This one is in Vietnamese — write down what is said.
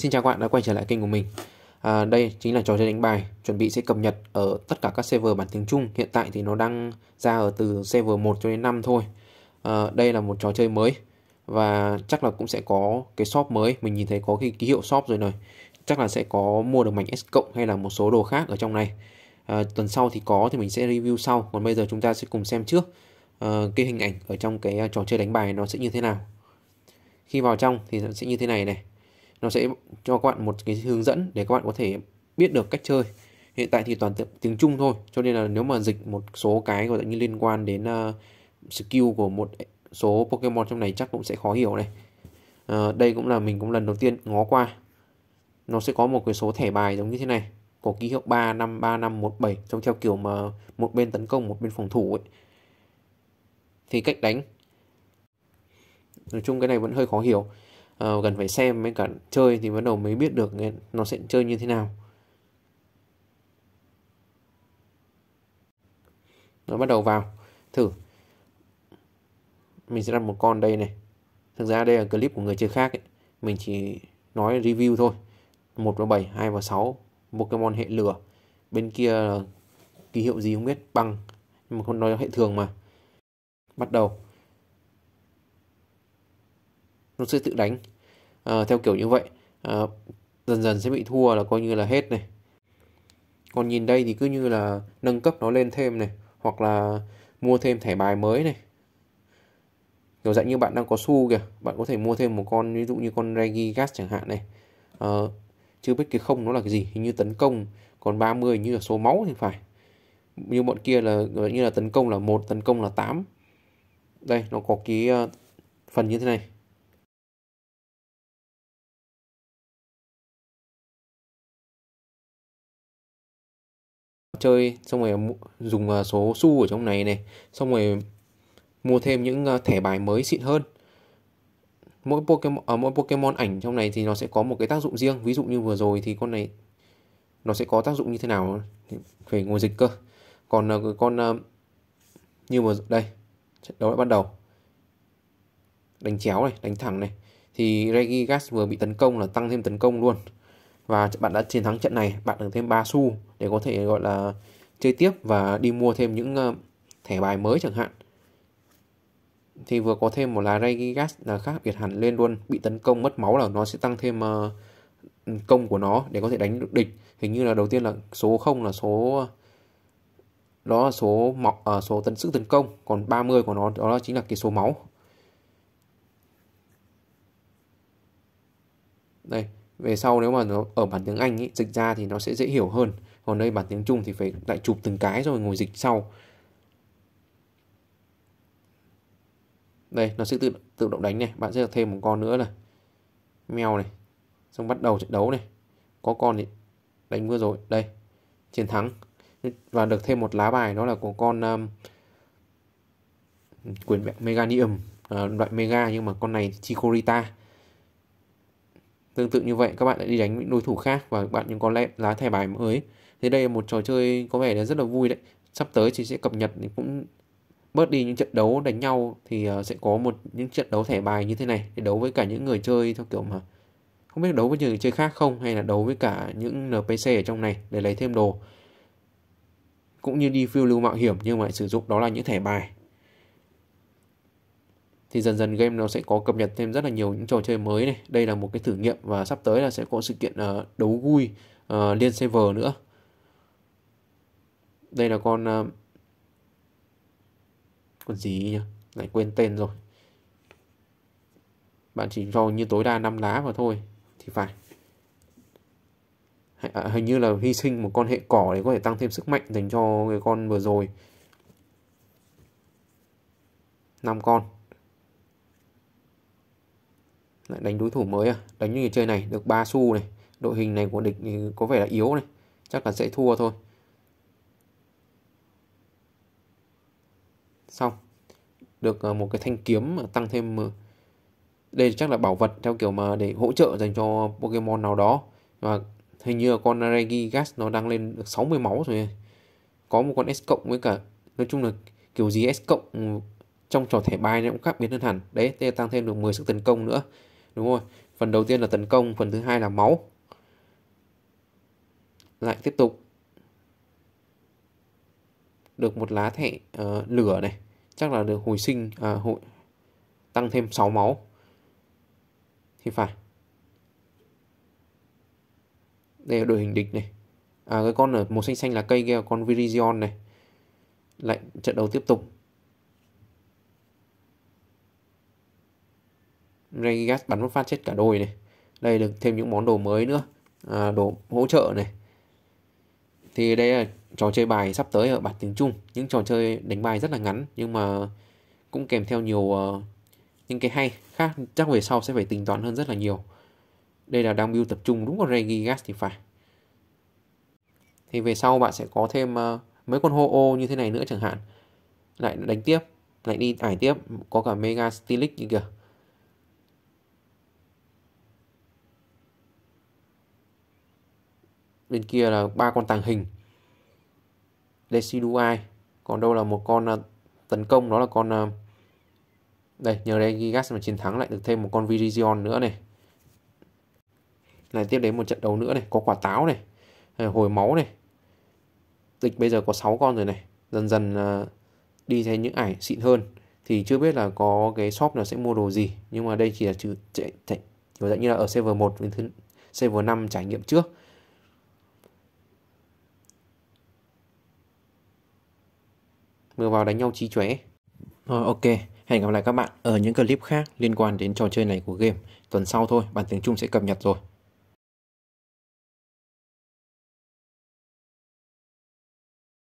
Xin chào các bạn đã quay trở lại kênh của mình à, Đây chính là trò chơi đánh bài Chuẩn bị sẽ cập nhật ở tất cả các server bản tiếng Trung Hiện tại thì nó đang ra ở từ server 1 cho đến 5 thôi à, Đây là một trò chơi mới Và chắc là cũng sẽ có cái shop mới Mình nhìn thấy có cái ký hiệu shop rồi này Chắc là sẽ có mua được mảnh S cộng hay là một số đồ khác ở trong này à, Tuần sau thì có thì mình sẽ review sau Còn bây giờ chúng ta sẽ cùng xem trước à, Cái hình ảnh ở trong cái à, trò chơi đánh bài nó sẽ như thế nào Khi vào trong thì sẽ như thế này này nó sẽ cho các bạn một cái hướng dẫn để các bạn có thể biết được cách chơi hiện tại thì toàn tiếng Trung thôi cho nên là nếu mà dịch một số cái gọi như liên quan đến uh, skill của một số Pokemon trong này chắc cũng sẽ khó hiểu này uh, đây cũng là mình cũng lần đầu tiên ngó qua nó sẽ có một cái số thẻ bài giống như thế này có ký hiệu ba năm ba năm một bảy trông theo kiểu mà một bên tấn công một bên phòng thủ ấy. Thì cách đánh nói chung cái này vẫn hơi khó hiểu uh, cần phải xem với cả chơi thì bắt đầu mới biết được nó sẽ chơi như thế nào nó bắt đầu vào thử mình sẽ đặt một con đây này thực ra đây là clip của người chơi khác ấy. mình chỉ nói review thôi 1 và 7, 2 và 6 Pokemon hệ lửa bên kia ký hiệu gì không biết băng nhưng mà con nói hệ thường mà bắt đầu nó sẽ tự đánh à, theo kiểu như vậy à, dần dần sẽ bị thua là coi như là hết này còn nhìn đây thì cứ như là nâng cấp nó lên thêm này hoặc là mua thêm thẻ bài mới này kiểu dạng như bạn đang có xu kìa bạn có thể mua thêm một con ví dụ như con regi gas chẳng hạn này à, chưa biết cái không nó là cái gì hình như tấn công còn 30 như là số máu thì phải như bọn kia là như là tấn công là một tấn công là 8 đây nó có cái phần như thế này chơi xong rồi dùng à, số xu ở trong này này xong rồi mua thêm những à, thẻ bài mới xịn hơn mỗi Pokemon à, mỗi Pokemon ảnh trong này thì nó sẽ có một cái tác dụng riêng ví dụ như vừa rồi thì con này nó sẽ có tác dụng như thế nào phải ngồi dịch cơ còn à, con như vừa đây trận đấu đã bắt đầu đánh chéo này đánh thẳng này thì Regigas vừa bị tấn công là tăng thêm tấn công luôn và bạn đã chiến thắng trận này bạn được thêm 3 xu để có thể gọi là chơi tiếp và đi mua thêm những ờ, thẻ bài mới chẳng hạn thì vừa có thêm một lá Regigas là khác biệt hẳn lên luôn bị tấn công mất máu là nó sẽ tăng thêm ờ, công của nó để có thể đánh được địch hình như là đầu tiên là số 0 là số đó là số mọc à, ờ, số tấn sức tấn công còn 30 của nó đó chính là cái số máu đây về sau nếu mà nó ở bản tiếng Anh ý, dịch ra thì nó sẽ dễ hiểu hơn còn đây bản tiếng Trung thì phải lại chụp từng cái rồi ngồi dịch sau đây nó sẽ tự tự động đánh này bạn sẽ thêm một con nữa là mèo này xong bắt đầu trận đấu này có con thì đánh vừa rồi đây chiến thắng và được thêm một lá bài đó là của con um, quyền meganium à, loại mega nhưng mà con này chikorita Tương tự như vậy các bạn lại đi đánh những đối thủ khác và bạn những có lẽ lá thẻ bài mới. Thế đây là một trò chơi có vẻ là rất là vui đấy. Sắp tới thì sẽ cập nhật cũng bớt đi những trận đấu đánh nhau thì ờ, sẽ có một những trận đấu thẻ bài như thế này để đấu với cả những người chơi theo kiểu mà không biết đấu với những người chơi khác không hay là đấu với cả những NPC ở trong này để lấy thêm đồ cũng như đi phiêu lưu mạo hiểm nhưng mà sử dụng đó là những thẻ bài thì dần dần game nó sẽ có cập nhật thêm rất là nhiều những trò chơi mới này đây là một cái thử nghiệm và sắp tới là sẽ có sự kiện uh, đấu vui uh, ờ, liên server nữa đây là con uh, con gì nhỉ lại quên tên rồi bạn chỉ cho như tối đa 5 lá vào thôi thì phải à, hình như là hy sinh một con hệ cỏ để có thể tăng thêm sức mạnh dành cho người con vừa rồi 5 con lại đánh đối thủ mới à đánh như người chơi này được 3 xu này đội hình này của địch có vẻ là yếu này chắc là sẽ thua thôi xong được ờ, một cái thanh kiếm tăng thêm ờ, đây chắc là bảo vật theo kiểu mà để hỗ trợ dành cho Pokemon nào đó và hình như là con Regigas nó đang lên được 60 máu rồi có một con S cộng với cả nói chung là kiểu gì S cộng trong trò thẻ bài nó cũng khác biến hơn hẳn đấy tăng thêm được 10 sức tấn công nữa đúng rồi phần đầu tiên là tấn công phần thứ hai là máu lại tiếp tục được một lá thẻ uh, lửa này chắc là được hồi sinh à, hồi, tăng thêm 6 máu thì phải đây là đội hình địch này à cái con ở màu xanh xanh là cây kia con Virizion này lại trận đấu tiếp tục Rengas bắn phát chết cả đôi này đây được thêm những món đồ mới nữa à, đồ hỗ trợ này thì đây là trò chơi bài sắp tới ở bản tiếng Trung những trò chơi đánh bài rất là ngắn nhưng mà cũng kèm theo nhiều uh, những cái hay khác chắc về sau sẽ phải tính toán hơn rất là nhiều đây là đang build tập trung đúng vào Regigas thì phải thì về sau bạn sẽ có thêm uh, mấy con hô ô như thế này nữa chẳng hạn lại đánh tiếp lại đi ải tiếp có cả Mega Stilic kìa bên kia là ba con tàng hình Decidueye còn đâu là một con à, tấn công đó là con à, đây nhờ đây Gigas mà chiến thắng lại được thêm một con Virizion nữa này này tiếp đến một trận đấu nữa này có quả táo này à, hồi máu này địch bây giờ có 6 con rồi này dần dần đi thấy những ải xịn hơn thì chưa biết là có cái shop nào sẽ mua đồ gì nhưng mà đây chỉ là chỉ chạy chạy kiểu dạng như là ở server 1 thứ server 5 trải nghiệm trước Mưa vào đánh nhau trí chóe. Rồi ok, hẹn gặp lại các bạn ở những clip khác liên quan đến trò chơi này của game. Tuần sau thôi, bản tiếng Trung sẽ cập nhật rồi.